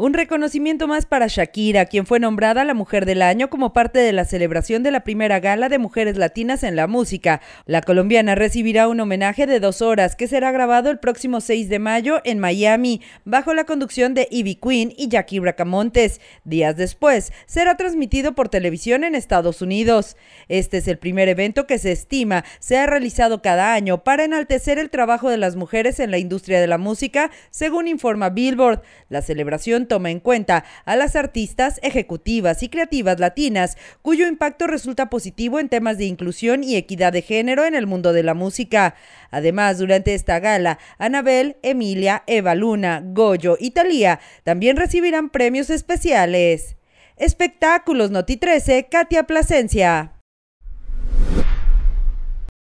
Un reconocimiento más para Shakira, quien fue nombrada la Mujer del Año como parte de la celebración de la primera gala de mujeres latinas en la música. La colombiana recibirá un homenaje de dos horas que será grabado el próximo 6 de mayo en Miami, bajo la conducción de Ivy Queen y Jackie Bracamontes. Días después, será transmitido por televisión en Estados Unidos. Este es el primer evento que se estima ha realizado cada año para enaltecer el trabajo de las mujeres en la industria de la música, según informa Billboard. La celebración toma en cuenta a las artistas, ejecutivas y creativas latinas, cuyo impacto resulta positivo en temas de inclusión y equidad de género en el mundo de la música. Además, durante esta gala, Anabel, Emilia, Eva Luna, Goyo y Talía también recibirán premios especiales. Espectáculos Noti 13, Katia Plasencia.